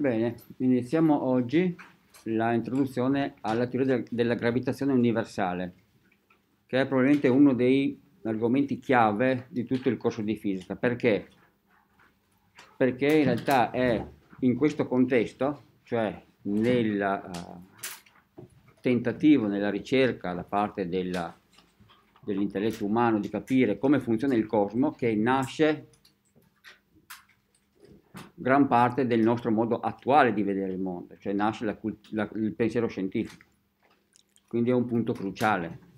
Bene, iniziamo oggi la introduzione alla teoria della gravitazione universale, che è probabilmente uno dei argomenti chiave di tutto il corso di fisica. Perché? Perché in realtà è in questo contesto, cioè nel uh, eh, tentativo, nella ricerca da parte della, dell'intelletto umano di capire come funziona il cosmo, che nasce gran parte del nostro modo attuale di vedere il mondo, cioè nasce la, la, il pensiero scientifico. Quindi è un punto cruciale.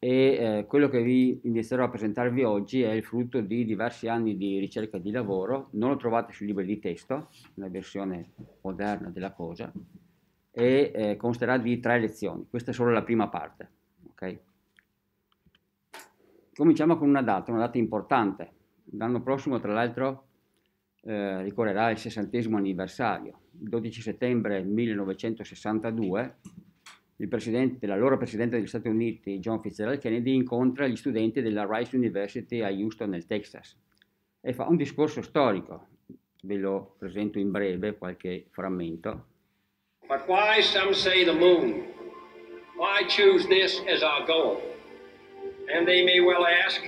E eh, quello che vi inizierò a presentarvi oggi è il frutto di diversi anni di ricerca e di lavoro, non lo trovate sui libri di testo, la versione moderna della cosa, e eh, consterà di tre lezioni. Questa è solo la prima parte. Okay? Cominciamo con una data, una data importante. L'anno prossimo, tra l'altro, eh, ricorrerà il 60 anniversario. Il 12 settembre 1962 presidente, l'allora presidente degli Stati Uniti John Fitzgerald Kennedy incontra gli studenti della Rice University a Houston, nel Texas, e fa un discorso storico. Ve lo presento in breve qualche frammento. But why some say the moon? Perché choose this as our goal? And they may well ask,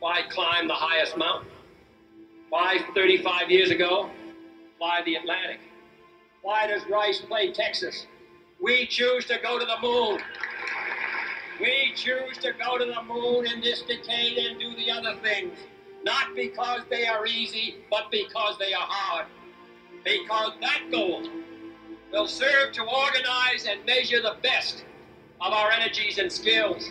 why climb the highest mountain? Why 35 years ago? Why the Atlantic? Why does Rice play Texas? We choose to go to the moon. We choose to go to the moon in this decade and do the other things. Not because they are easy, but because they are hard. Because that goal will serve to organize and measure the best of our energies and skills.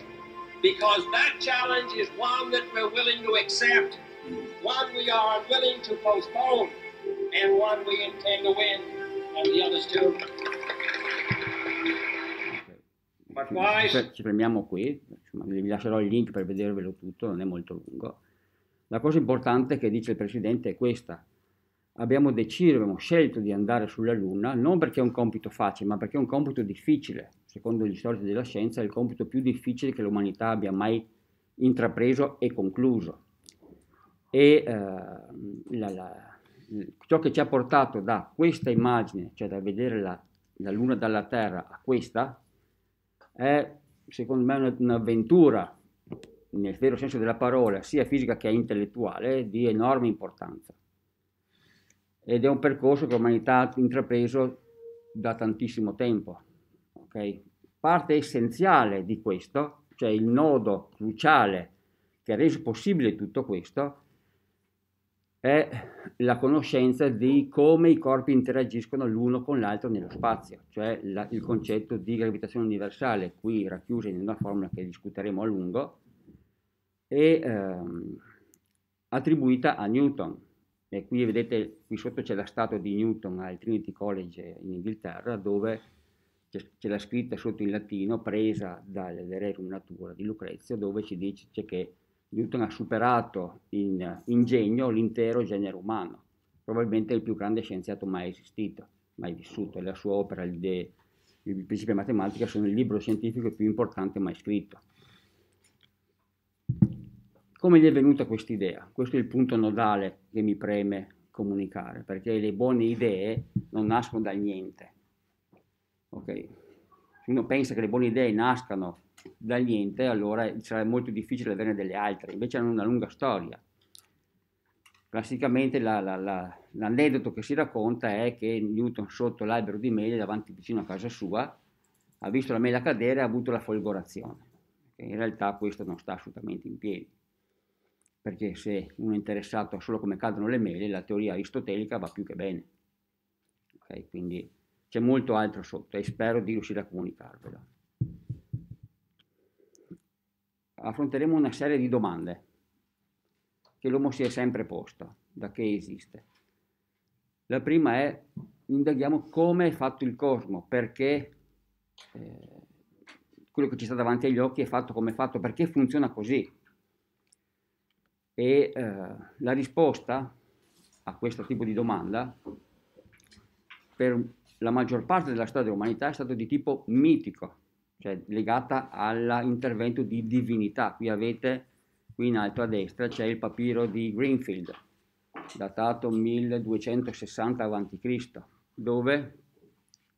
Because that challenge is one that we're willing to accept One we are unwilling to postpone, and one we intend to win, and the others too. Ci fermiamo qui, vi lascerò il link per vedervelo tutto, non è molto lungo. La cosa importante che dice il Presidente è questa. Abbiamo deciso, abbiamo scelto di andare sulla Luna non perché è un compito facile, ma perché è un compito difficile. Secondo gli storici della scienza è il compito più difficile che l'umanità abbia mai intrapreso e concluso e ehm, la, la, ciò che ci ha portato da questa immagine, cioè da vedere la, la Luna dalla Terra a questa, è secondo me un'avventura, nel vero senso della parola, sia fisica che intellettuale, di enorme importanza. Ed è un percorso che l'umanità ha intrapreso da tantissimo tempo. Okay? Parte essenziale di questo, cioè il nodo cruciale che ha reso possibile tutto questo, è la conoscenza di come i corpi interagiscono l'uno con l'altro nello spazio, cioè la, il concetto di gravitazione universale, qui racchiuso in una formula che discuteremo a lungo, e ehm, attribuita a Newton. E qui vedete, qui sotto c'è la statua di Newton al Trinity College in Inghilterra, dove c'è la scritta sotto in latino presa dal De Natura di Lucrezio, dove ci dice che Newton ha superato in ingegno l'intero genere umano, probabilmente il più grande scienziato mai esistito, mai vissuto, la sua opera, l'idea, il principio di matematica sono il libro scientifico più importante mai scritto. Come gli è venuta questa idea? Questo è il punto nodale che mi preme comunicare, perché le buone idee non nascono dal niente. Okay. Se uno pensa che le buone idee nascano dal niente, allora sarà molto difficile averne delle altre, invece hanno una lunga storia. Classicamente la, la, la, l'aneddoto che si racconta è che Newton sotto l'albero di mele, davanti vicino a casa sua, ha visto la mela cadere e ha avuto la folgorazione. In realtà questo non sta assolutamente in piedi, perché se uno è interessato a solo come cadono le mele, la teoria aristotelica va più che bene. Okay, quindi c'è molto altro sotto e spero di riuscire a comunicarvelo. affronteremo una serie di domande che l'uomo si è sempre posto, da che esiste. La prima è indaghiamo come è fatto il cosmo, perché eh, quello che ci sta davanti agli occhi è fatto come è fatto, perché funziona così. E eh, la risposta a questo tipo di domanda per la maggior parte della storia dell'umanità è stata di tipo mitico, cioè legata all'intervento di divinità. Qui avete, qui in alto a destra, c'è il papiro di Greenfield, datato 1260 a.C., dove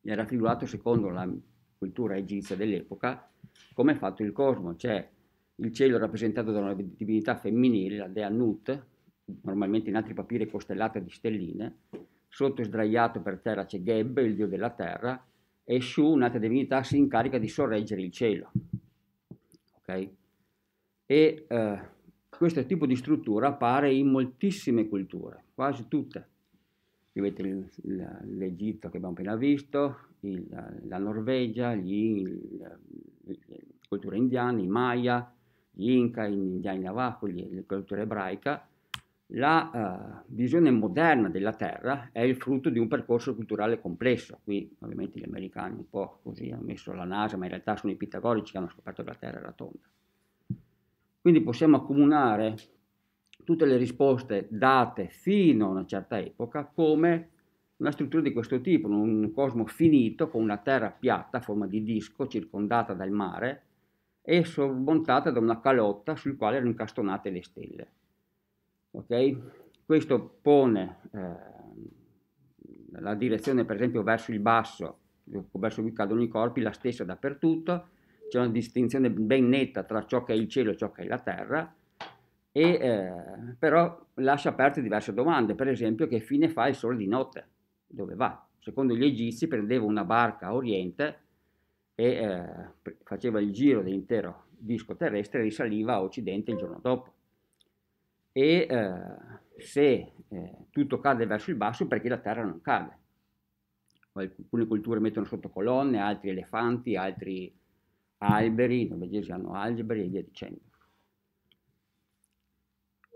è raffigurato, secondo la cultura egizia dell'epoca, come è fatto il cosmo. C'è il cielo rappresentato da una divinità femminile, la dea Nut, normalmente in altri papiri costellata di stelline, sotto sdraiato per terra c'è Geb, il dio della terra, e Shu, un'altra divinità, si incarica di sorreggere il cielo. Okay? E eh, questo tipo di struttura appare in moltissime culture, quasi tutte. Vedete l'Egitto che abbiamo appena visto, il, la Norvegia, le culture indiane, i Maya, gli Inca, gli indiani Navajo, la cultura ebraica, la uh, visione moderna della Terra è il frutto di un percorso culturale complesso. Qui ovviamente gli americani un po' così hanno messo la NASA, ma in realtà sono i pitagorici che hanno scoperto che la Terra era tonda. Quindi possiamo accomunare tutte le risposte date fino a una certa epoca come una struttura di questo tipo, un cosmo finito con una Terra piatta a forma di disco circondata dal mare e sormontata da una calotta sul quale erano incastonate le stelle. Okay? Questo pone eh, la direzione per esempio verso il basso, verso cui cadono i corpi, la stessa dappertutto, c'è una distinzione ben netta tra ciò che è il cielo e ciò che è la terra, e, eh, però lascia aperte diverse domande, per esempio che fine fa il sole di notte, dove va? Secondo gli egizi prendeva una barca a oriente e eh, faceva il giro dell'intero disco terrestre e risaliva a occidente il giorno dopo e eh, se eh, tutto cade verso il basso perché la terra non cade. Alcune culture mettono sotto colonne, altri elefanti, altri alberi, i norvegesi hanno alberi e via dicendo.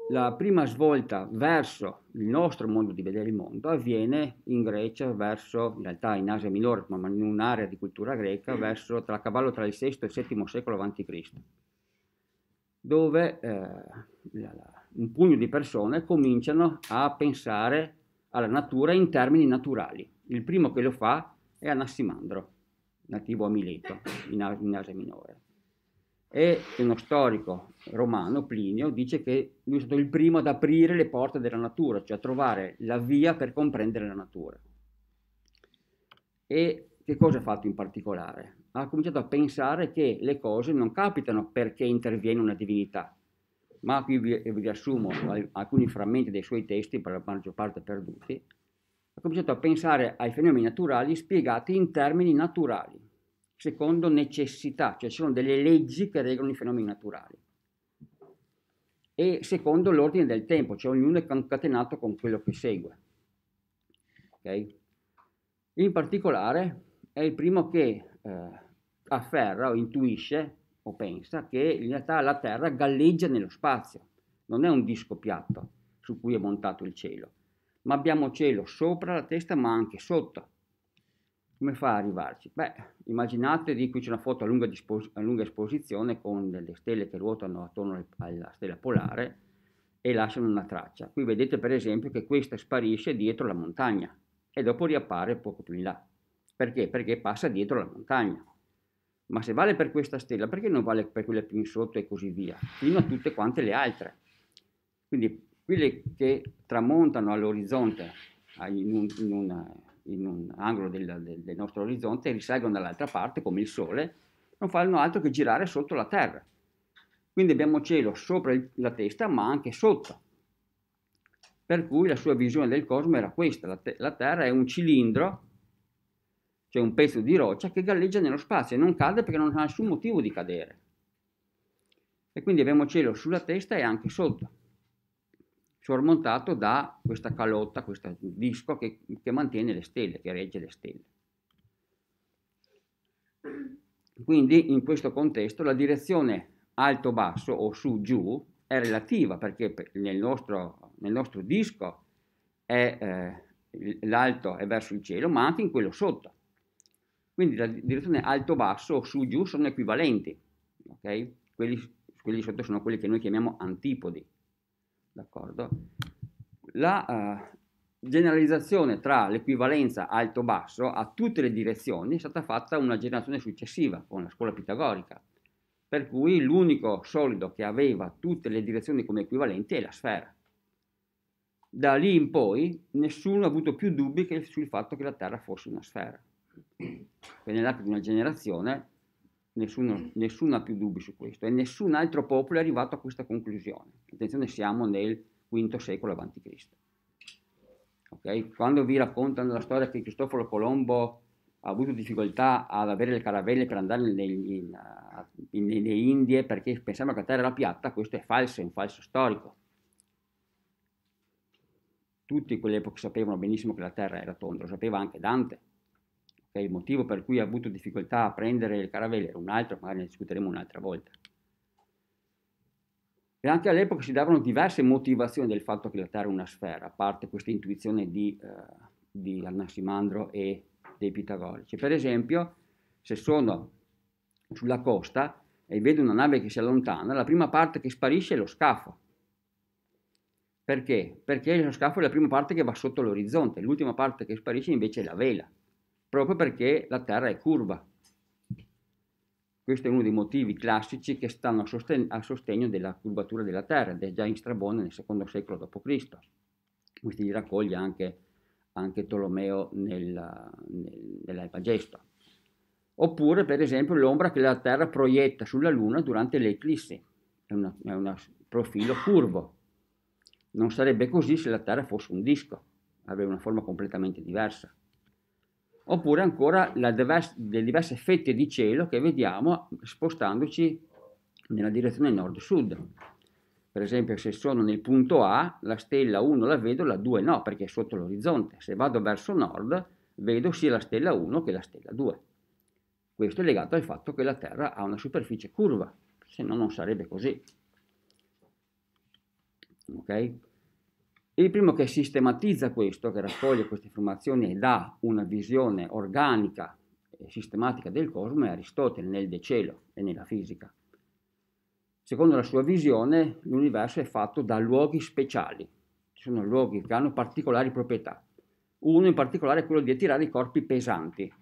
La prima svolta verso il nostro modo di vedere il mondo avviene in Grecia, verso, in realtà in Asia Minore, ma in un'area di cultura greca, verso tra cavallo tra il VI e il VII secolo a.C., dove eh, la, la un pugno di persone cominciano a pensare alla natura in termini naturali. Il primo che lo fa è Anassimandro, nativo a Mileto, in, in Asia Minore. E uno storico romano, Plinio, dice che lui è stato il primo ad aprire le porte della natura, cioè a trovare la via per comprendere la natura. E che cosa ha fatto in particolare? Ha cominciato a pensare che le cose non capitano perché interviene una divinità, ma qui vi, vi riassumo alcuni frammenti dei suoi testi, per la maggior parte perduti, ha cominciato a pensare ai fenomeni naturali spiegati in termini naturali, secondo necessità, cioè ci sono delle leggi che regolano i fenomeni naturali e secondo l'ordine del tempo, cioè ognuno è concatenato con quello che segue. Okay? In particolare è il primo che eh, afferra o intuisce o pensa che in realtà la Terra galleggia nello spazio, non è un disco piatto su cui è montato il cielo, ma abbiamo cielo sopra la testa ma anche sotto. Come fa ad arrivarci? Beh, immaginate, di qui c'è una foto a lunga, dispos- a lunga esposizione con delle stelle che ruotano attorno alla stella polare e lasciano una traccia. Qui vedete per esempio che questa sparisce dietro la montagna e dopo riappare poco più in là. Perché? Perché passa dietro la montagna ma se vale per questa stella, perché non vale per quella più in sotto e così via, fino a tutte quante le altre? Quindi quelle che tramontano all'orizzonte, in un, in una, in un angolo del, del, del nostro orizzonte, e risalgono dall'altra parte, come il Sole, non fanno altro che girare sotto la Terra. Quindi abbiamo cielo sopra la testa, ma anche sotto. Per cui la sua visione del cosmo era questa, la, te, la Terra è un cilindro cioè un pezzo di roccia che galleggia nello spazio e non cade perché non ha nessun motivo di cadere. E quindi abbiamo cielo sulla testa e anche sotto, sormontato da questa calotta, questo disco che, che mantiene le stelle, che regge le stelle. Quindi in questo contesto la direzione alto-basso o su-giù è relativa perché nel nostro, nel nostro disco è, eh, l'alto è verso il cielo ma anche in quello sotto. Quindi la direzione alto-basso o su-giù sono equivalenti, okay? quelli, quelli, sotto sono quelli che noi chiamiamo antipodi, La uh, generalizzazione tra l'equivalenza alto-basso a tutte le direzioni è stata fatta una generazione successiva con la scuola pitagorica, per cui l'unico solido che aveva tutte le direzioni come equivalenti è la sfera. Da lì in poi nessuno ha avuto più dubbi sul fatto che la Terra fosse una sfera per nell'arco di una generazione nessuno, mm. nessuno, ha più dubbi su questo e nessun altro popolo è arrivato a questa conclusione. Attenzione, siamo nel V secolo a.C. Okay? Quando vi raccontano la storia che Cristoforo Colombo ha avuto difficoltà ad avere le caravelle per andare uh, nelle Indie perché pensavano che la terra era piatta, questo è falso, è un falso storico. Tutti quell'epoca sapevano benissimo che la terra era tonda, lo sapeva anche Dante Okay? Il motivo per cui ha avuto difficoltà a prendere il caravello era un altro, magari ne discuteremo un'altra volta. E anche all'epoca si davano diverse motivazioni del fatto che la Terra è una sfera, a parte questa intuizione di, eh, di Anaximandro e dei pitagorici. Per esempio, se sono sulla costa e vedo una nave che si allontana, la prima parte che sparisce è lo scafo. Perché? Perché lo scafo è la prima parte che va sotto l'orizzonte, l'ultima parte che sparisce invece è la vela proprio perché la Terra è curva. Questo è uno dei motivi classici che stanno a, sosten- a sostegno della curvatura della Terra, ed è già in Strabone nel secondo secolo d.C. Questi li raccoglie anche, anche Tolomeo nella, nel, Oppure, per esempio, l'ombra che la Terra proietta sulla Luna durante le eclissi. È un profilo curvo. Non sarebbe così se la Terra fosse un disco, avrebbe una forma completamente diversa oppure ancora divers- le diverse fette di cielo che vediamo spostandoci nella direzione nord-sud. Per esempio se sono nel punto A, la stella 1 la vedo, la 2 no, perché è sotto l'orizzonte. Se vado verso nord, vedo sia la stella 1 che la stella 2. Questo è legato al fatto che la Terra ha una superficie curva, se no non sarebbe così. Okay? Il primo che sistematizza questo, che raccoglie queste informazioni e dà una visione organica e sistematica del cosmo è Aristotele nel De Cielo e nella fisica. Secondo la sua visione l'universo è fatto da luoghi speciali, ci sono luoghi che hanno particolari proprietà. Uno in particolare è quello di attirare i corpi pesanti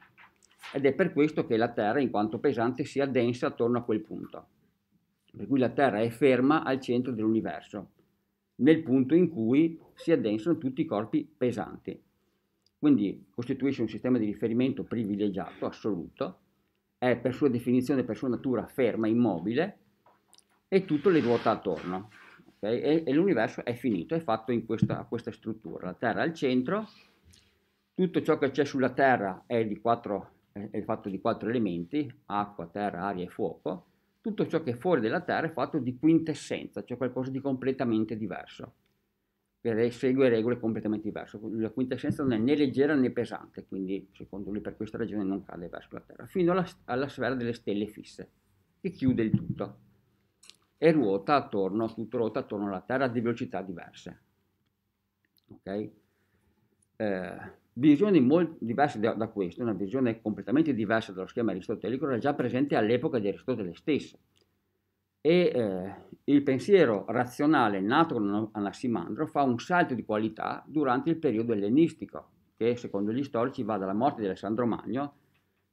ed è per questo che la Terra, in quanto pesante, si addensa attorno a quel punto. Per cui la Terra è ferma al centro dell'universo nel punto in cui si addensano tutti i corpi pesanti. Quindi costituisce un sistema di riferimento privilegiato, assoluto, è per sua definizione, per sua natura ferma, immobile e tutto le ruota attorno. Okay? E, e, l'universo è finito, è fatto in questa, questa struttura. La Terra al centro, tutto ciò che c'è sulla Terra è, quattro, è fatto di quattro elementi, acqua, terra, aria e fuoco, tutto ciò che è fuori Terra è fatto di quintessenza, cioè qualcosa di completamente diverso, che segue regole completamente diverse. La quintessenza non è né leggera né pesante, quindi secondo lui per questa ragione non cade verso la Terra, fino alla, alla sfera delle stelle fisse, che chiude il tutto e ruota attorno, tutto ruota attorno alla Terra a velocità diverse. Ok? Eh, visioni molto diverse da, da questa, una visione completamente diversa dallo schema aristotelico, era già presente all'epoca di Aristotele stesso. E eh, il pensiero razionale nato con Anassimandro fa un salto di qualità durante il periodo ellenistico, che secondo gli storici va dalla morte di Alessandro Magno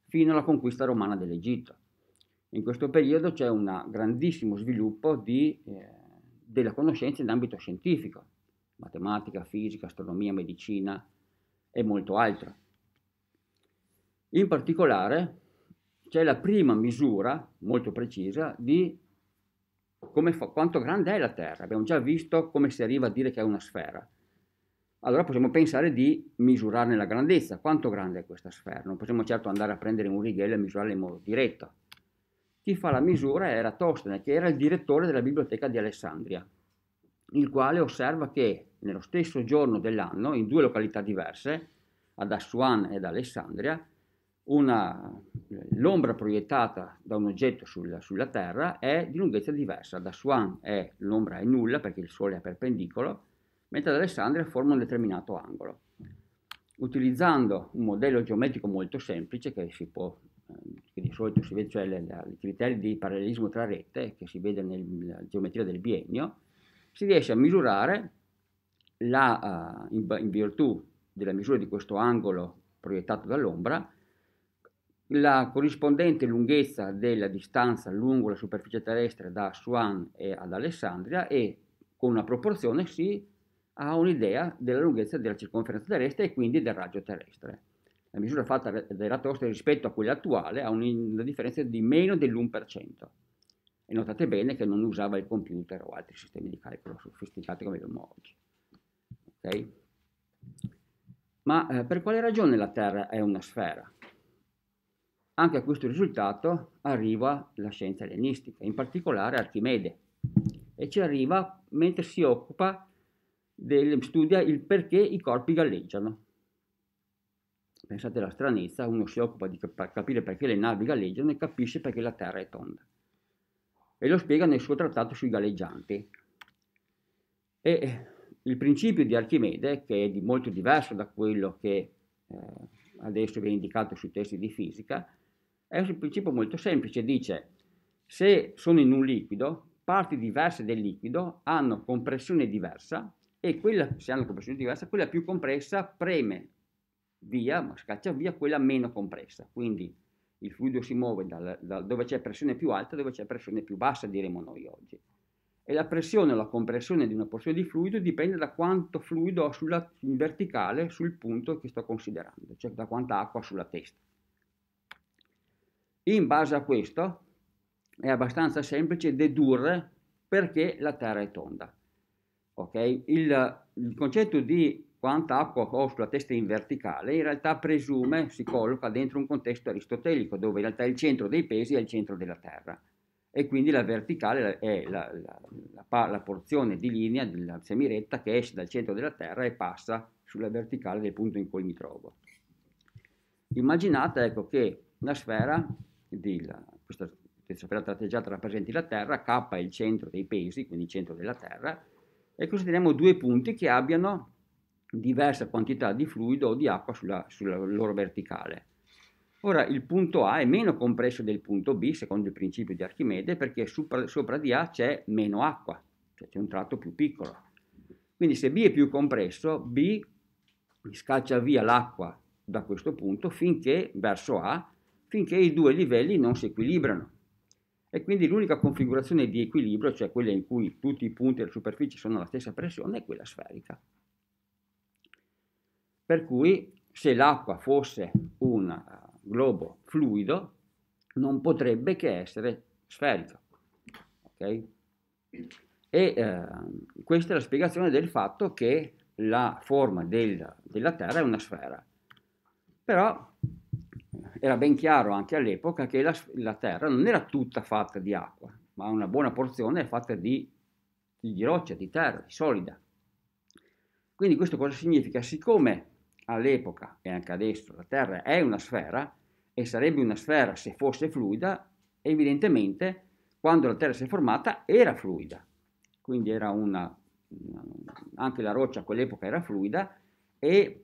fino alla conquista romana dell'Egitto. In questo periodo c'è un grandissimo sviluppo di, eh, della conoscenza in ambito scientifico, matematica, fisica, astronomia, medicina, e molto altro. In particolare c'è la prima misura molto precisa di fa, quanto grande è la Terra. Abbiamo già visto come si arriva a dire che è una sfera. Allora possiamo pensare di misurarne la grandezza, quanto grande è questa sfera. Non possiamo certo andare a prendere un righello e misurarla in modo diretto. Chi fa la misura era Tostene, che era il direttore della biblioteca di Alessandria, il quale osserva che nello stesso giorno dell'anno, in due località diverse, ad Aswan ed Alessandria, una, eh, l'ombra proiettata da un oggetto sulla, sulla, Terra è di lunghezza diversa. Da Swan è, l'ombra è nulla perché il Sole è perpendicolo, mentre ad Alessandria forma un determinato angolo. Utilizzando un modello geometrico molto semplice che si può eh, che di solito si vede, cioè i criteri di parallelismo tra rette che si vede nella geometria del biennio, si riesce a misurare la, uh, in, in, virtù della misura di questo angolo proiettato dall'ombra, la corrispondente lunghezza della distanza lungo la superficie terrestre da Swan e ad Alessandria e con una proporzione si ha un'idea della lunghezza della circonferenza terrestre e quindi del raggio terrestre. La misura fatta dai ratostre rispetto a quella attuale ha una differenza di meno dell'1%. E notate bene che non usava il computer o altri sistemi di calcolo sofisticati come abbiamo oggi ok? Ma eh, per quale ragione la Terra è una sfera? Anche a questo risultato arriva la scienza ellenistica, in particolare Archimede, e ci arriva mentre si occupa del, studia il perché i corpi galleggiano. Pensate alla stranezza, uno si occupa di cap capire perché le navi galleggiano e capisce perché la Terra è tonda. E lo spiega nel suo trattato sui galleggianti. E eh, il principio di Archimede, che è di molto diverso da quello che eh, adesso viene indicato sui testi di fisica, è un principio molto semplice, dice se sono in un liquido, parti diverse del liquido hanno compressione diversa e quella, se hanno compressione diversa, quella più compressa preme via, scaccia via quella meno compressa, quindi il fluido si muove dal, dove c'è pressione più alta dove c'è pressione più bassa, diremo noi oggi e la pressione o la compressione di una porzione di fluido dipende da quanto fluido ho sulla, in verticale sul punto che sto considerando, cioè da quanta acqua ho sulla testa. In base a questo è abbastanza semplice dedurre perché la Terra è tonda. Okay? Il, il concetto di quanta acqua ho sulla testa in verticale in realtà presume, si colloca dentro un contesto aristotelico dove in realtà il centro dei pesi è il centro della Terra e quindi la verticale è la, la, la, la, porzione di linea della semiretta che esce dal centro della Terra e passa sulla verticale del punto in cui mi trovo. Immaginate ecco, che la sfera, di questa, questa sfera tratteggiata rappresenti la Terra, K è il centro dei pesi, quindi il centro della Terra, e consideriamo due punti che abbiano diversa quantità di fluido o di acqua sulla, sulla loro verticale Ora il punto A è meno compresso del punto B secondo il principio di Archimede perché sopra, sopra di A c'è meno acqua, cioè c'è un tratto più piccolo. Quindi se B è più compresso, B scaccia via l'acqua da questo punto finché verso A, finché i due livelli non si equilibrano. E quindi l'unica configurazione di equilibrio, cioè quella in cui tutti i punti della superficie sono alla stessa pressione, è quella sferica. Per cui se l'acqua fosse una globo fluido non potrebbe che essere sferico. Ok? E eh, questa è la spiegazione del fatto che la forma del, della Terra è una sfera. Però eh, era ben chiaro anche all'epoca che la, la, Terra non era tutta fatta di acqua, ma una buona porzione è fatta di, di roccia, di terra, di solida. Quindi questo cosa significa? Siccome all'epoca e anche adesso la Terra è una sfera e sarebbe una sfera se fosse fluida, evidentemente quando la Terra si è formata era fluida, quindi era una, una anche la roccia a quell'epoca era fluida e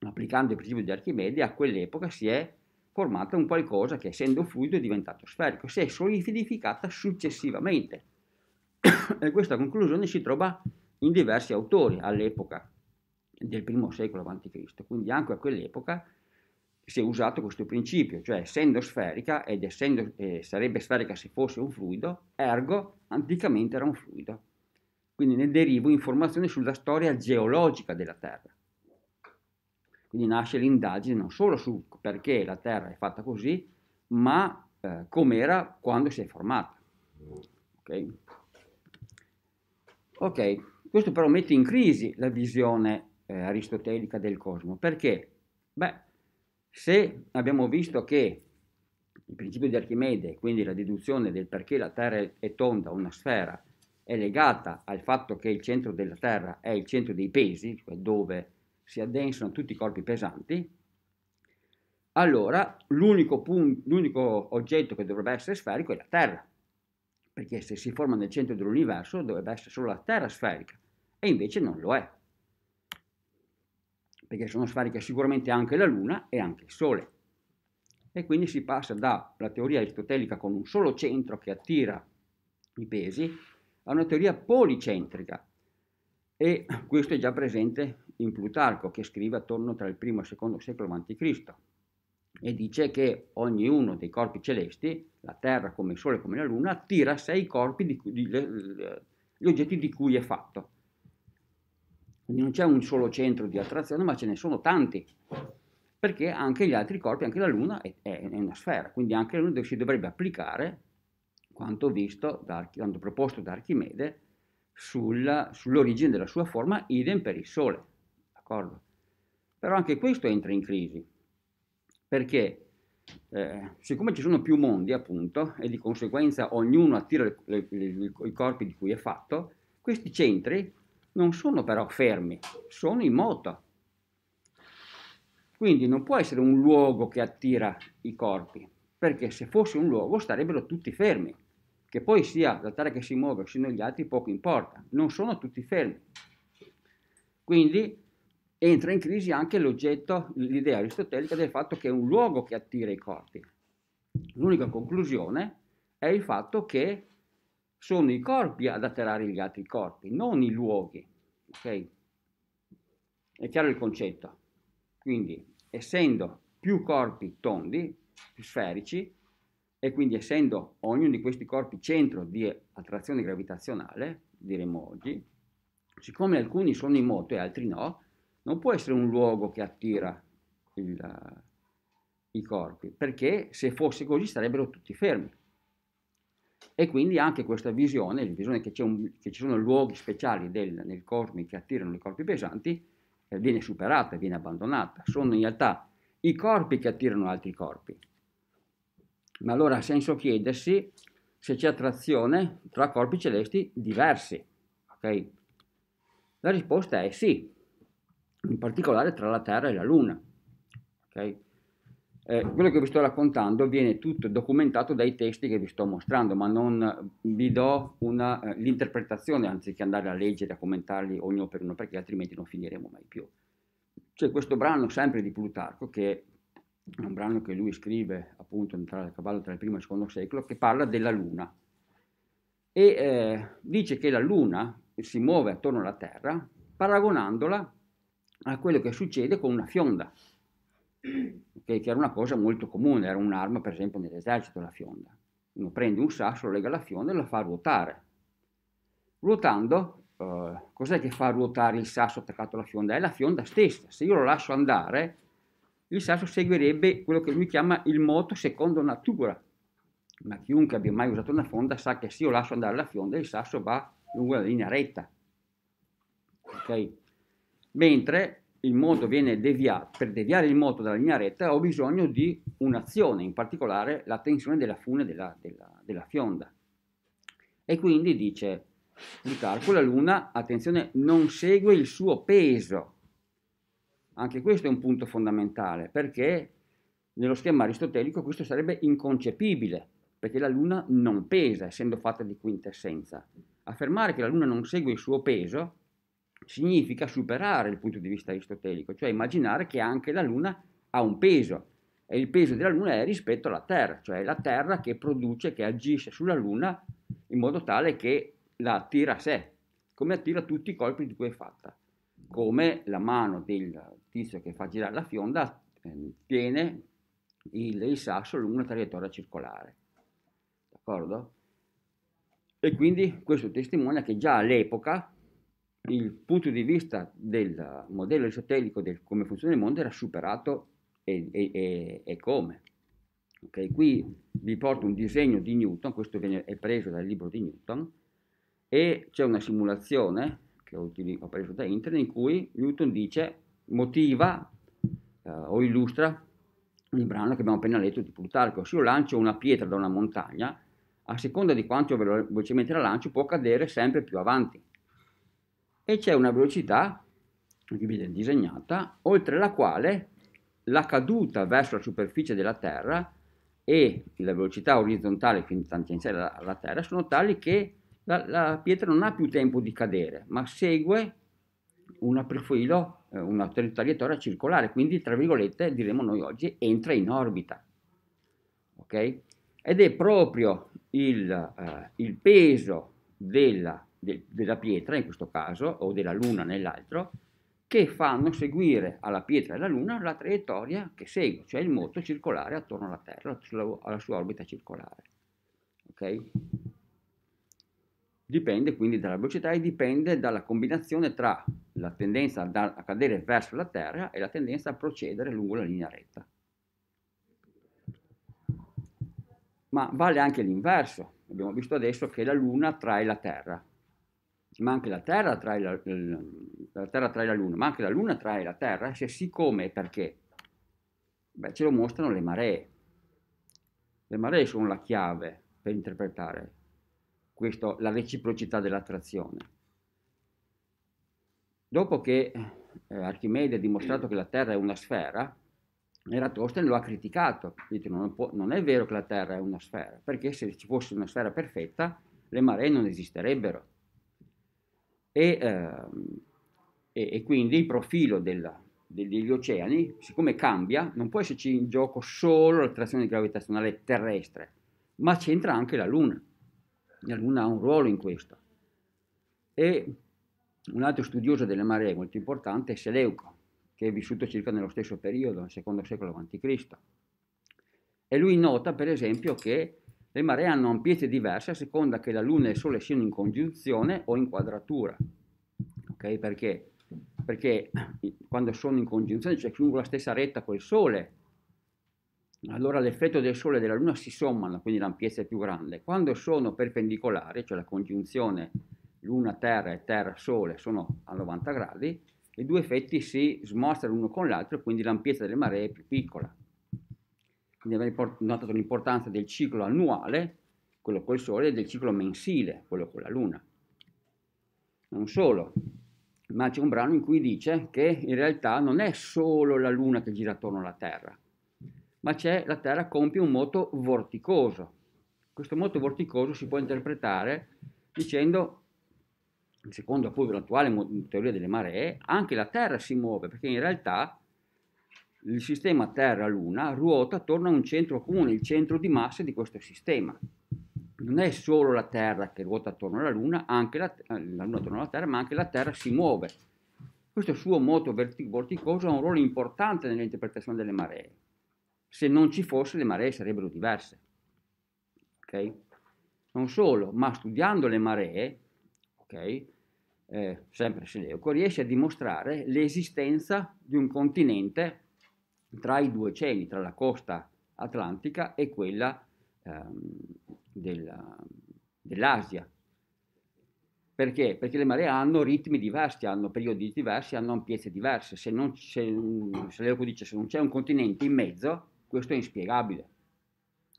applicando il principio di Archimede a quell'epoca si è formata un qualcosa che essendo fluido è diventato sferico, si è solidificata successivamente. e questa conclusione si trova in diversi autori all'epoca del primo secolo a.C., quindi anche a quell'epoca si è usato questo principio, cioè essendo sferica ed essendo, eh, sarebbe sferica se fosse un fluido, ergo anticamente era un fluido. Quindi ne derivo informazioni sulla storia geologica della Terra. Quindi nasce l'indagine non solo su perché la Terra è fatta così, ma eh, com'era quando si è formata. Okay. ok, questo però mette in crisi la visione eh, aristotelica del cosmo. Perché? Beh, se abbiamo visto che il principio di Archimede, quindi la deduzione del perché la Terra è tonda, una sfera, è legata al fatto che il centro della Terra è il centro dei pesi, cioè dove si addensano tutti i corpi pesanti, allora l'unico, punto, l'unico oggetto che dovrebbe essere sferico è la Terra, perché se si forma nel centro dell'universo dovrebbe essere solo la Terra sferica, e invece non lo è perché sono sfariche sicuramente anche la Luna e anche il Sole. E quindi si passa dalla teoria aristotelica con un solo centro che attira i pesi a una teoria policentrica. E questo è già presente in Plutarco, che scrive attorno tra il primo e il secondo secolo a.C. e dice che ognuno dei corpi celesti, la Terra come il Sole come la Luna, attira sei corpi di cui, di, gli oggetti di cui è fatto. Quindi non c'è un solo centro di attrazione, ma ce ne sono tanti, perché anche gli altri corpi, anche la Luna è, è una sfera, quindi anche la Luna si dovrebbe applicare quanto visto, da, quanto proposto da Archimede, sulla, sull'origine della sua forma, idem per il Sole. D'accordo? Però anche questo entra in crisi, perché eh, siccome ci sono più mondi, appunto, e di conseguenza ognuno attira le, le, le, i corpi di cui è fatto, questi centri non sono però fermi, sono in moto. Quindi non può essere un luogo che attira i corpi, perché se fosse un luogo starebbero tutti fermi. Che poi sia la terra che si muove o siano gli altri, poco importa, non sono tutti fermi. Quindi entra in crisi anche l'oggetto, l'idea aristotelica del fatto che è un luogo che attira i corpi. L'unica conclusione è il fatto che sono i corpi ad atterrare gli altri corpi, non i luoghi. Ok? È chiaro il concetto. Quindi, essendo più corpi tondi, più sferici, e quindi essendo ognuno di questi corpi centro di attrazione gravitazionale, diremo oggi, siccome alcuni sono in moto e altri no, non può essere un luogo che attira il, uh, i corpi, perché se fosse così sarebbero tutti fermi. E quindi anche questa visione, la visione che, un, che ci sono luoghi speciali del, nel cosmo che attirano i corpi pesanti, eh, viene superata, viene abbandonata. Sono in realtà i corpi che attirano altri corpi. Ma allora ha senso chiedersi se c'è attrazione tra corpi celesti diversi. Okay? La risposta è sì, in particolare tra la Terra e la Luna. Okay? Eh, quello che vi sto raccontando viene tutto documentato dai testi che vi sto mostrando, ma non eh, vi do una, eh, l'interpretazione anziché andare a leggere, a commentarli ognuno per uno, perché altrimenti non finiremo mai più. C'è questo brano sempre di Plutarco, che è un brano che lui scrive appunto tra il cavallo tra il primo e il secondo secolo, che parla della Luna e eh, dice che la Luna si muove attorno alla Terra paragonandola a quello che succede con una fionda che, che era una cosa molto comune, era un'arma per esempio nell'esercito la fionda. Uno prende un sasso, lo lega alla fionda e la fa ruotare. Ruotando, eh, cos'è che fa ruotare il sasso attaccato alla fionda? È la fionda stessa. Se io lo lascio andare, il sasso seguirebbe quello che lui chiama il moto secondo natura. Ma chiunque abbia mai usato una fonda sa che se io lascio andare la fionda, il sasso va lungo la linea retta. Okay? Mentre il moto viene deviato, per deviare il moto dalla linea retta ho bisogno di un'azione, in particolare la tensione della fune della, della, della fionda. E quindi dice Plutarco, la Luna, attenzione, non segue il suo peso. Anche questo è un punto fondamentale, perché nello schema aristotelico questo sarebbe inconcepibile, perché la Luna non pesa, essendo fatta di quintessenza. Affermare che la Luna non segue il suo peso significa superare il punto di vista aristotelico, cioè immaginare che anche la Luna ha un peso e il peso della Luna è rispetto alla Terra, cioè la Terra che produce, che agisce sulla Luna in modo tale che la attira a sé, come attira tutti i colpi di cui è fatta, come la mano del tizio che fa girare la fionda eh, tiene il, il sasso lungo una traiettoria circolare. D'accordo? E quindi questo testimonia che già all'epoca il punto di vista del modello esotelico del come funziona il mondo era superato e, e, e come. Okay, qui vi porto un disegno di Newton, questo viene, è preso dal libro di Newton, e c'è una simulazione che ho, ho, preso da internet in cui Newton dice, motiva eh, o illustra il brano che abbiamo appena letto di Plutarco, se io lancio una pietra da una montagna, a seconda di quanto velocemente la lancio può cadere sempre più avanti e c'è una velocità, qui viene disegnata, oltre la quale la caduta verso la superficie della Terra e la velocità orizzontale, quindi tangenziale alla Terra, sono tali che la, la, pietra non ha più tempo di cadere, ma segue un profilo, eh, una traiettoria circolare, quindi tra virgolette diremo noi oggi entra in orbita. Okay? Ed è proprio il, eh, il peso della de, della pietra in questo caso, o della luna nell'altro, che fanno seguire alla pietra e alla luna la traiettoria che segue, cioè il moto circolare attorno alla Terra, sulla, alla sua orbita circolare. Ok? Dipende quindi dalla velocità e dipende dalla combinazione tra la tendenza da, a cadere verso la Terra e la tendenza a procedere lungo la linea retta. Ma vale anche l'inverso. Abbiamo visto adesso che la Luna trae la Terra, ma anche la Terra trae la, la, terra trae la Luna, ma anche la Luna trae la Terra, se sì come e perché? Beh, ce lo mostrano le maree. Le maree sono la chiave per interpretare questo, la reciprocità dell'attrazione. Dopo che eh, Archimede ha dimostrato che la Terra è una sfera, Eratostene lo ha criticato, Dite, non, può, non è vero che la Terra è una sfera, perché se ci fosse una sfera perfetta le maree non esisterebbero e, eh, e, e quindi il profilo della, degli oceani, siccome cambia, non può esserci in gioco solo l'attrazione gravitazionale terrestre, ma c'entra anche la Luna. La Luna ha un ruolo in questo. E un altro studioso delle maree molto importante è Seleuco, che è vissuto circa nello stesso periodo, nel secondo secolo a.C. E lui nota, per esempio, che le maree hanno ampiezze diverse a seconda che la Luna e il Sole siano in congiunzione o in quadratura. Okay? Perché? Perché quando sono in congiunzione, cioè lungo la stessa retta col Sole, allora l'effetto del Sole e della Luna si sommano, quindi l'ampiezza è più grande. Quando sono perpendicolari, cioè la congiunzione Luna-Terra e Terra-Sole sono a 90 gradi, i due effetti si smostrano l'uno con l'altro quindi l'ampiezza delle maree è più piccola quindi abbiamo notato l'importanza del ciclo annuale, quello col Sole, e del ciclo mensile, quello con la Luna. Non solo, ma c'è un brano in cui dice che in realtà non è solo la Luna che gira attorno alla Terra, ma c'è la Terra compie un moto vorticoso. Questo moto vorticoso si può interpretare dicendo, secondo appunto l'attuale teoria delle maree, anche la Terra si muove, perché in realtà il sistema Terra-Luna ruota attorno a un centro comune, il centro di massa di questo sistema. Non è solo la Terra che ruota attorno alla Luna, anche la, eh, la Luna attorno alla Terra, ma anche la Terra si muove. Questo suo moto vorticoso ha un ruolo importante nell'interpretazione delle maree. Se non ci fosse, le maree sarebbero diverse. Okay? Non solo, ma studiando le maree, okay, eh, sempre Seleuco, riesce a dimostrare l'esistenza di un continente tra i due cieli, tra la costa atlantica e quella ehm, della, dell'Asia. Perché? Perché le maree hanno ritmi diversi, hanno periodi diversi, hanno ampiezze diverse. Se, non, se, se dice se non c'è un continente in mezzo, questo è inspiegabile.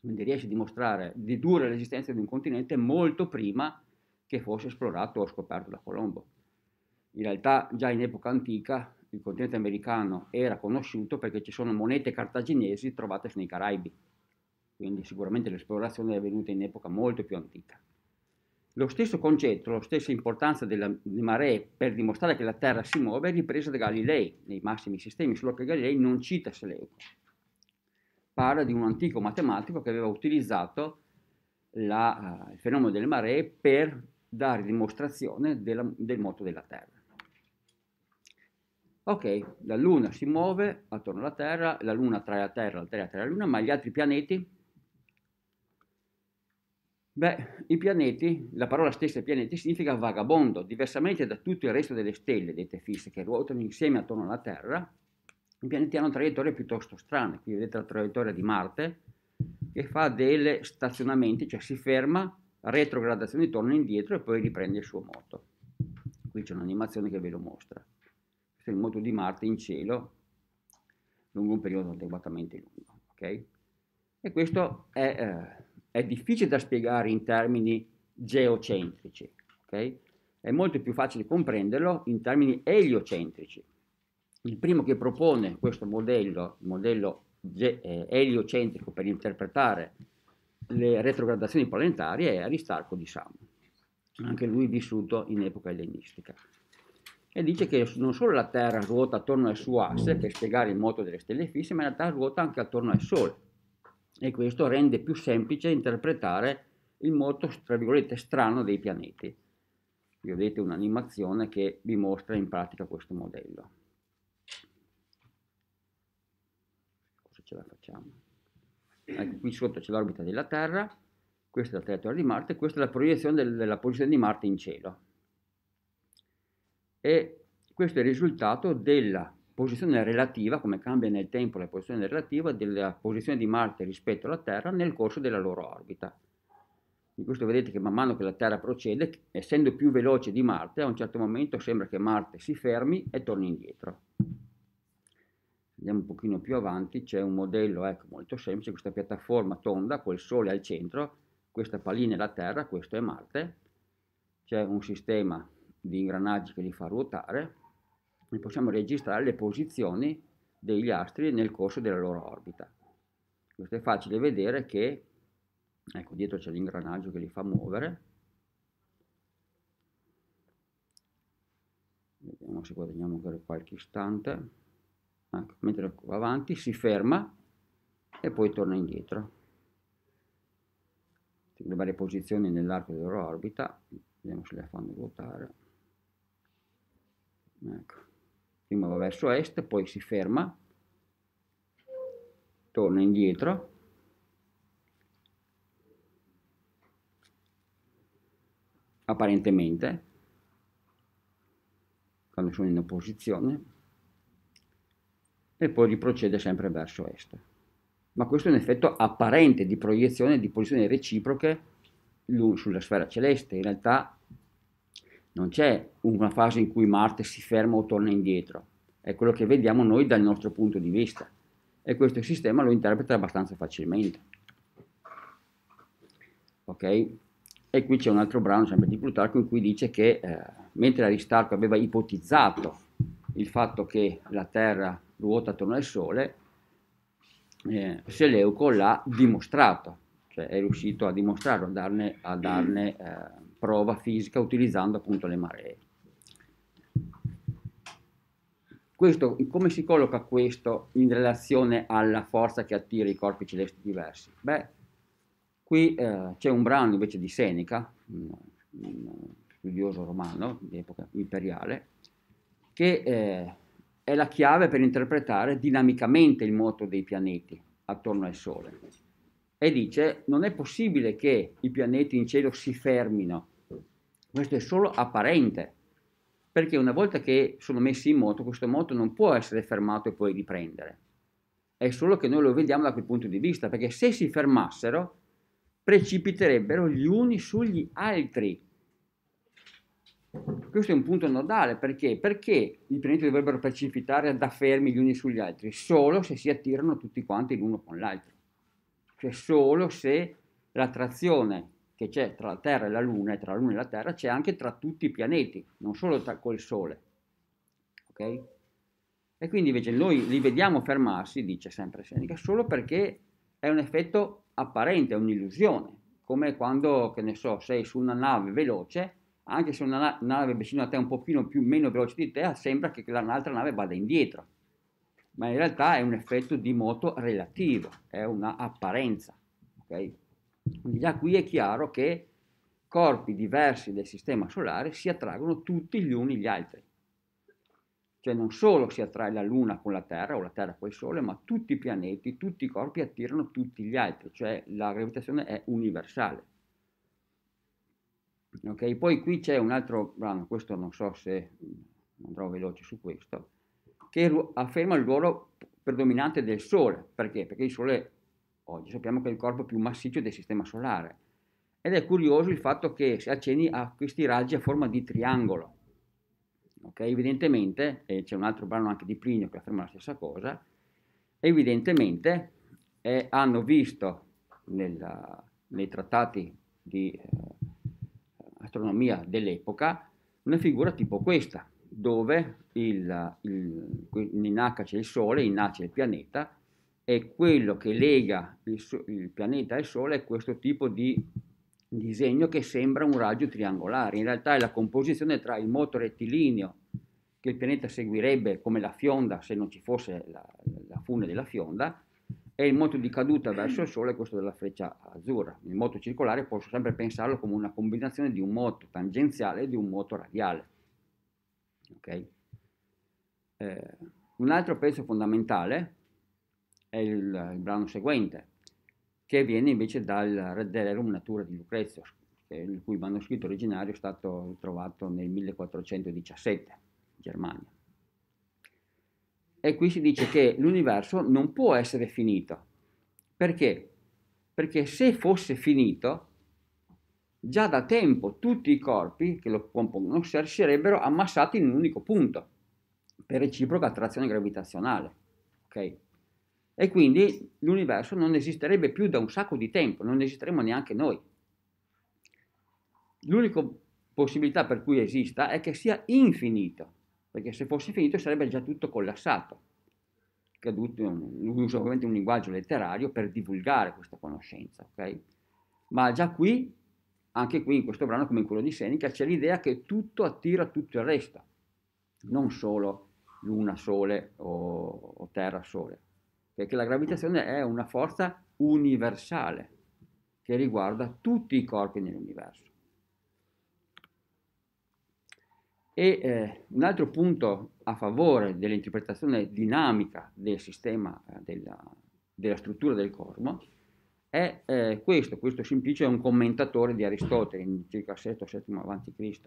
Quindi riesce a dimostrare, dedurre l'esistenza di un continente molto prima che fosse esplorato o scoperto da Colombo. In realtà già in epoca antica il continente americano era conosciuto perché ci sono monete cartaginesi trovate nei Caraibi, quindi sicuramente l'esplorazione è avvenuta in epoca molto più antica. Lo stesso concetto, la stessa importanza delle maree per dimostrare che la Terra si muove è ripresa da Galilei nei massimi sistemi, solo che Galilei non cita Seleuco. Parla di un antico matematico che aveva utilizzato la, uh, il fenomeno delle maree per dare dimostrazione della, del moto della Terra. Ok, la Luna si muove attorno alla Terra, la Luna attrae la Terra, la Terra attrae la Luna, ma gli altri pianeti? Beh, i pianeti, la parola stessa pianeti significa vagabondo, diversamente da tutto il resto delle stelle, dette fisse, che ruotano insieme attorno alla Terra, i pianeti hanno traiettorie piuttosto strane, qui vedete la traiettoria di Marte, che fa delle stazionamenti, cioè si ferma, retrogradazione, torna indietro e poi riprende il suo moto. Qui c'è un'animazione che ve lo mostra del modulo di Marte in cielo lungo un periodo adeguatamente lungo. Okay? E questo è, eh, è, difficile da spiegare in termini geocentrici, okay? è molto più facile comprenderlo in termini eliocentrici. Il primo che propone questo modello, il modello eh, eliocentrico per interpretare le retrogradazioni planetarie è Aristarco di Samo, anche lui vissuto in epoca ellenistica e dice che non solo la Terra ruota attorno al suo asse, per spiegare il moto delle stelle fisse, ma in realtà ruota anche attorno al Sole. E questo rende più semplice interpretare il moto, tra virgolette, strano dei pianeti. Qui vedete un'animazione che vi mostra in pratica questo modello. Cosa ce la facciamo? Ecco, qui sotto c'è l'orbita della Terra, questa è la traiettoria di Marte, questa è la proiezione della posizione di Marte in cielo e questo è il risultato della posizione relativa, come cambia nel tempo la posizione relativa, della posizione di Marte rispetto alla Terra nel corso della loro orbita. In questo vedete che man mano che la Terra procede, essendo più veloce di Marte, a un certo momento sembra che Marte si fermi e torni indietro. Andiamo un pochino più avanti, c'è un modello ecco, molto semplice, questa piattaforma tonda col Sole al centro, questa pallina è la Terra, questo è Marte, c'è un sistema di ingranaggi che li fa ruotare e possiamo registrare le posizioni degli astri nel corso della loro orbita. Questo è facile vedere che, ecco dietro c'è l'ingranaggio che li fa muovere, vediamo se guadagniamo ancora qualche istante, ecco, mentre va avanti si ferma e poi torna indietro. Le varie posizioni nell'arco della loro orbita, vediamo se le fanno ruotare ecco. prima va verso est poi si ferma torna indietro apparentemente quando sono in opposizione e poi riprocede sempre verso est ma questo è un effetto apparente di proiezione di posizioni reciproche sulla sfera celeste in realtà non c'è una fase in cui Marte si ferma o torna indietro, è quello che vediamo noi dal nostro punto di vista e questo sistema lo interpreta abbastanza facilmente. Ok? E qui c'è un altro brano, sempre di Plutarco, in cui dice che eh, mentre Aristarco aveva ipotizzato il fatto che la Terra ruota attorno al Sole, eh, Seleuco l'ha dimostrato cioè, è riuscito a dimostrarlo, a darne, a darne eh, prova fisica utilizzando appunto le maree. Questo, come si colloca questo in relazione alla forza che attira i corpi celesti diversi? Beh, qui eh, c'è un brano invece di Seneca, un, un studioso romano di epoca imperiale, che eh, è la chiave per interpretare dinamicamente il moto dei pianeti attorno al Sole e dice non è possibile che i pianeti in cielo si fermino, questo è solo apparente, perché una volta che sono messi in moto, questo moto non può essere fermato e poi riprendere. È solo che noi lo vediamo da quel punto di vista, perché se si fermassero, precipiterebbero gli uni sugli altri. Questo è un punto nodale, perché? Perché i pianeti dovrebbero precipitare da fermi gli uni sugli altri? Solo se si attirano tutti quanti l'uno con l'altro cioè solo se l'attrazione che c'è tra la Terra e la Luna e tra la Luna e la Terra c'è anche tra tutti i pianeti, non solo tra, col Sole. Ok? E quindi invece noi li vediamo fermarsi, dice sempre Seneca, solo perché è un effetto apparente, è un'illusione, come quando, che ne so, sei su una nave veloce, anche se una nave vicino a te è un pochino più, meno veloce di te, sembra che l'altra nave vada indietro ma in realtà è un effetto di moto relativo, è una apparenza. Okay? da qui è chiaro che corpi diversi del sistema solare si attraggono tutti gli uni gli altri. Cioè non solo si attrae la Luna con la Terra o la Terra con il Sole, ma tutti i pianeti, tutti i corpi attirano tutti gli altri, cioè la gravitazione è universale. Ok, poi qui c'è un altro brano, questo non so se andrò veloce su questo, che afferma il ruolo predominante del Sole. Perché? Perché il Sole oggi sappiamo che è il corpo più massiccio del Sistema Solare. Ed è curioso il fatto che si accenni a questi raggi a forma di triangolo. Okay? Evidentemente, e c'è un altro brano anche di Plinio che afferma la stessa cosa, evidentemente eh, hanno visto nella, nei trattati di eh, astronomia dell'epoca una figura tipo questa, dove il, il, in H c'è il Sole, in A c'è il pianeta, e quello che lega il, il pianeta al Sole è questo tipo di disegno che sembra un raggio triangolare, in realtà è la composizione tra il moto rettilineo che il pianeta seguirebbe come la fionda se non ci fosse la, la fune della fionda e il moto di caduta verso il Sole, questo della freccia azzurra. Il moto circolare posso sempre pensarlo come una combinazione di un moto tangenziale e di un moto radiale. Okay? Eh, un altro pezzo fondamentale è il, il, brano seguente, che viene invece dal Red Rerum Natura di Lucrezio, il cui manoscritto originario è stato trovato nel 1417 in Germania. E qui si dice che l'universo non può essere finito. Perché? Perché se fosse finito, già da tempo tutti i corpi che lo compongono sarebbero ammassati in un unico punto per reciproca attrazione gravitazionale. Okay? E quindi l'universo non esisterebbe più da un sacco di tempo, non esisteremmo neanche noi. L'unica possibilità per cui esista è che sia infinito, perché se fosse finito sarebbe già tutto collassato. Caduto, uso ovviamente un linguaggio letterario per divulgare questa conoscenza, okay? Ma già qui anche qui in questo brano, come in quello di Seneca, c'è l'idea che tutto attira tutto il resto, non solo luna, sole o, o terra, sole, perché la gravitazione è una forza universale che riguarda tutti i corpi nell'universo. E eh, un altro punto a favore dell'interpretazione dinamica del sistema, eh, della, della struttura del cosmo, è eh, questo, questo Simplicio è un commentatore di Aristotele, circa VI-VII a.C.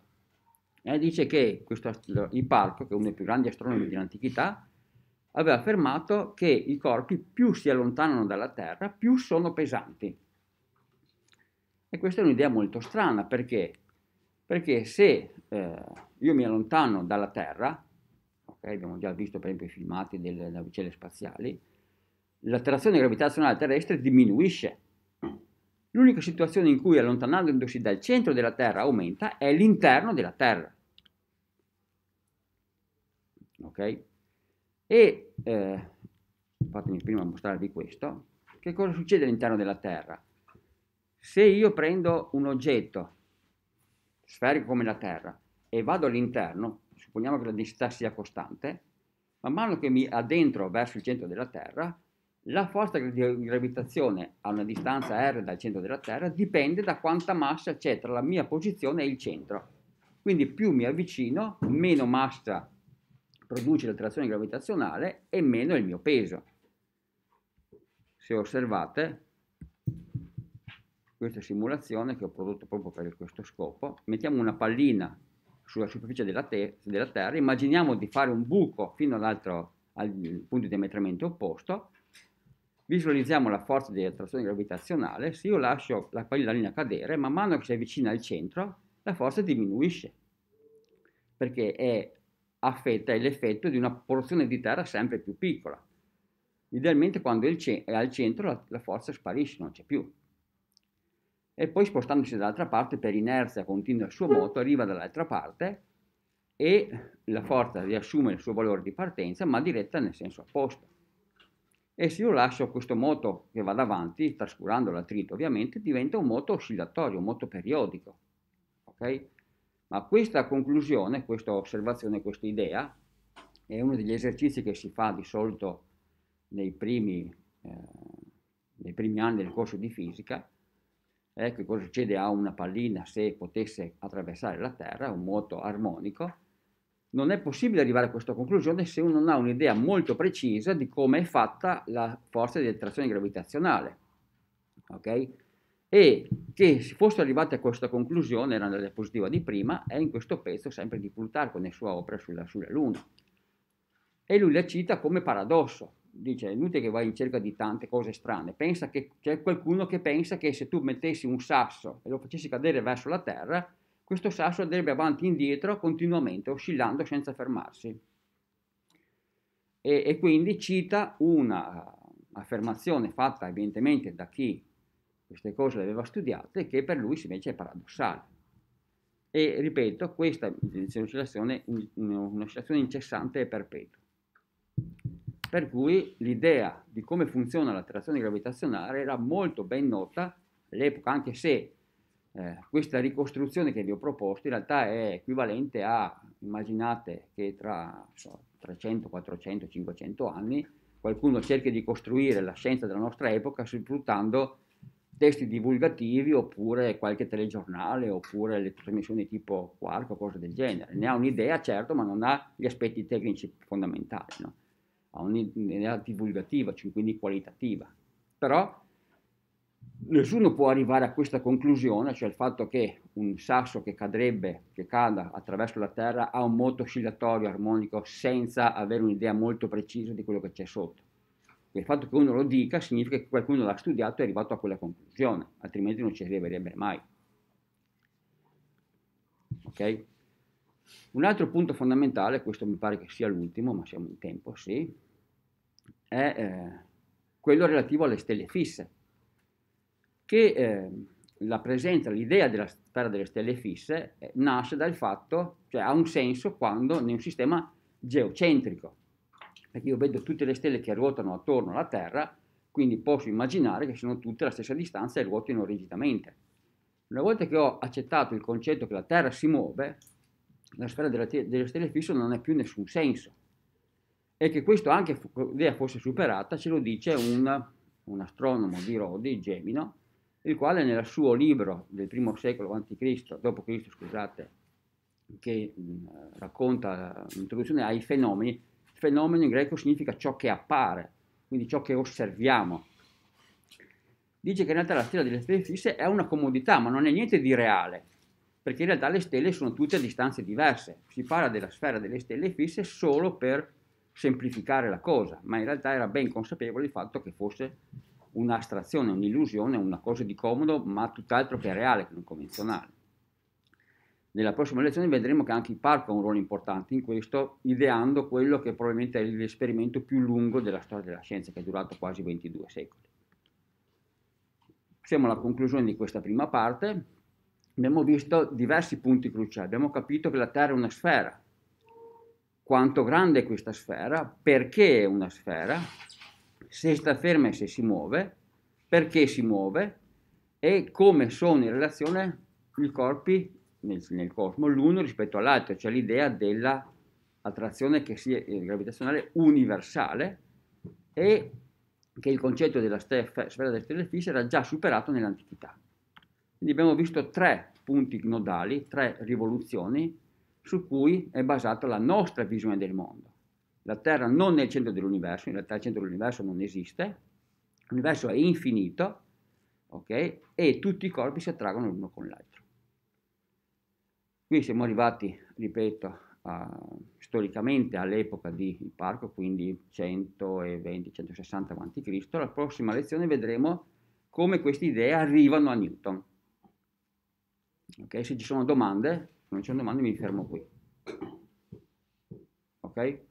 E dice che questo, Hipparco, che è uno dei più grandi astronomi dell'antichità, aveva affermato che i corpi più si allontanano dalla Terra, più sono pesanti. E questa è un'idea molto strana, perché? Perché se eh, io mi allontano dalla Terra, ok, abbiamo già visto per esempio i filmati delle navicelle spaziali, l'attrazione gravitazionale terrestre diminuisce. L'unica situazione in cui allontanandosi dal centro della Terra aumenta è l'interno della Terra. Ok? E eh, fatemi prima mostrarvi questo. Che cosa succede all'interno della Terra? Se io prendo un oggetto sferico come la Terra e vado all'interno, supponiamo che la densità sia costante, man mano che mi addentro verso il centro della Terra, la forza di gravitazione a una distanza r dal centro della Terra dipende da quanta massa c'è tra la mia posizione e il centro. Quindi più mi avvicino, meno massa produce l'attrazione gravitazionale e meno il mio peso. Se osservate questa simulazione che ho prodotto proprio per questo scopo, mettiamo una pallina sulla superficie della, te della Terra, immaginiamo di fare un buco fino al punto di diametramento opposto Visualizziamo la forza di attrazione gravitazionale, se io lascio la pallina cadere, man mano che si avvicina al centro, la forza diminuisce, perché è affetta è l'effetto di una porzione di terra sempre più piccola. Idealmente quando è al centro la, la forza sparisce, non c'è più. E poi spostandosi dall'altra parte per inerzia continua il suo moto, arriva dall'altra parte e la forza riassume il suo valore di partenza ma diretta nel senso opposto. E se io lascio questo moto che va davanti, trascurando l'attrito ovviamente, diventa un moto oscillatorio, un moto periodico. Okay? Ma questa conclusione, questa osservazione, questa idea, è uno degli esercizi che si fa di solito nei primi, eh, nei primi anni del corso di fisica, ecco cosa succede a una pallina se potesse attraversare la Terra, un moto armonico, non è possibile arrivare a questa conclusione se uno non ha un'idea molto precisa di come è fatta la forza di attrazione gravitazionale. Ok? E che si fosse arrivati a questa conclusione, era nella diapositiva di prima, è in questo pezzo sempre di Plutarco, nella sua opera sulla, sulla Luna. E lui la cita come paradosso. Dice, è inutile che vai in cerca di tante cose strane. Pensa che c'è qualcuno che pensa che se tu mettessi un sasso e lo facessi cadere verso la Terra, questo sasso andrebbe avanti e indietro continuamente, oscillando senza fermarsi. E, e quindi cita un'affermazione uh, fatta evidentemente da chi queste cose le aveva studiate, che per lui invece è paradossale. E ripeto, questa è un'oscillazione, un'oscillazione incessante e perpetua. Per cui l'idea di come funziona l'attrazione gravitazionale era molto ben nota all'epoca, anche se eh, questa ricostruzione che vi ho proposto in realtà è equivalente a, immaginate che tra so, 300, 400, 500 anni qualcuno cerchi di costruire la scienza della nostra epoca sfruttando testi divulgativi oppure qualche telegiornale oppure le trasmissioni tipo Quark o cose del genere. Ne ha un'idea certo ma non ha gli aspetti tecnici fondamentali, no? ha un'idea divulgativa, quindi qualitativa. Però nessuno può arrivare a questa conclusione, cioè il fatto che un sasso che cadrebbe, che cada attraverso la terra, ha un moto oscillatorio armonico senza avere un'idea molto precisa di quello che c'è sotto. Il fatto che uno lo dica significa che qualcuno l'ha studiato e è arrivato a quella conclusione, altrimenti non ci arriverebbe mai. Okay? Un altro punto fondamentale, questo mi pare che sia l'ultimo, ma siamo in tempo, sì, è eh, quello relativo alle stelle fisse che eh, la presenza, l'idea della sfera delle stelle fisse eh, nasce dal fatto, cioè ha un senso quando in un sistema geocentrico, perché io vedo tutte le stelle che ruotano attorno alla Terra, quindi posso immaginare che sono tutte alla stessa distanza e ruotino rigidamente. Una volta che ho accettato il concetto che la Terra si muove, la sfera delle, delle stelle fisse non ha più nessun senso. E che questo anche l'idea fosse superata ce lo dice un, un astronomo di Rodi, Gemino, il quale nel suo libro del primo secolo a.C., dopo Cristo, scusate, che mh, racconta l'introduzione eh, ai fenomeni, fenomeno in greco significa ciò che appare, quindi ciò che osserviamo. Dice che in realtà la stella delle stelle fisse è una comodità, ma non è niente di reale, perché in realtà le stelle sono tutte a distanze diverse. Si parla della sfera delle stelle fisse solo per semplificare la cosa, ma in realtà era ben consapevole il fatto che fosse un'astrazione, un'illusione, una cosa di comodo, ma tutt'altro che reale, che non convenzionale. Nella prossima lezione vedremo che anche il parco ha un ruolo importante in questo, ideando quello che probabilmente è l'esperimento più lungo della storia della scienza, che è durato quasi 22 secoli. Siamo alla conclusione di questa prima parte, abbiamo visto diversi punti cruciali, abbiamo capito che la Terra è una sfera, quanto grande è questa sfera, perché è una sfera, se sta ferma e se si muove, perché si muove e come sono in relazione i corpi nel, nel cosmo l'uno rispetto all'altro, cioè l'idea dell'attrazione che sia eh, gravitazionale universale e che il concetto della sfera delle stelle fisse era già superato nell'antichità. Quindi abbiamo visto tre punti nodali, tre rivoluzioni su cui è basata la nostra visione del mondo. La Terra non è il centro dell'universo, in realtà il centro dell'universo non esiste, l'universo è infinito, ok? E tutti i corpi si attraggono l'uno con l'altro. Qui siamo arrivati, ripeto, a, storicamente all'epoca di Parco, quindi 120-160 a.C. La prossima lezione vedremo come queste idee arrivano a Newton. Ok, se ci sono domande, se non ci sono domande mi fermo qui. Ok?